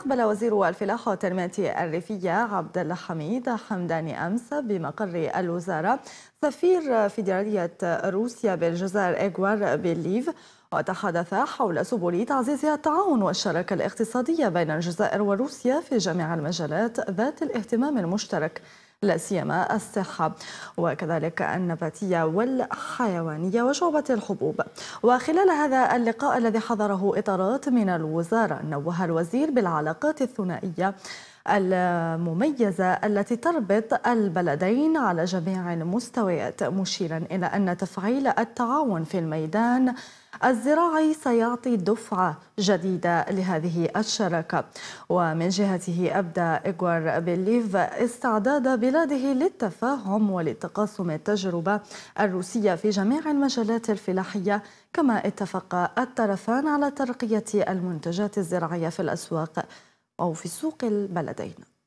استقبل وزير الفلاحة والتنمية الريفية عبد الحميد حمداني أمس بمقر الوزارة سفير فيدرالية روسيا بالجزائر إيغوار بيليف وتحدث حول سبل تعزيز التعاون والشراكة الاقتصادية بين الجزائر وروسيا في جميع المجالات ذات الاهتمام المشترك لا سيما الصحة وكذلك النباتية والحيوانية وشعبة الحبوب وخلال هذا اللقاء الذي حضره إطارات من الوزارة نوه الوزير بالعلاقات الثنائية المميزة التي تربط البلدين على جميع المستويات مشيرا إلى أن تفعيل التعاون في الميدان الزراعي سيعطي دفعة جديدة لهذه الشراكة ومن جهته أبدى إغوار بيليف استعداد بلاده للتفاهم ولتقاسم التجربة الروسية في جميع المجالات الفلاحية كما اتفق الطرفان على ترقية المنتجات الزراعية في الأسواق أو في سوق البلدين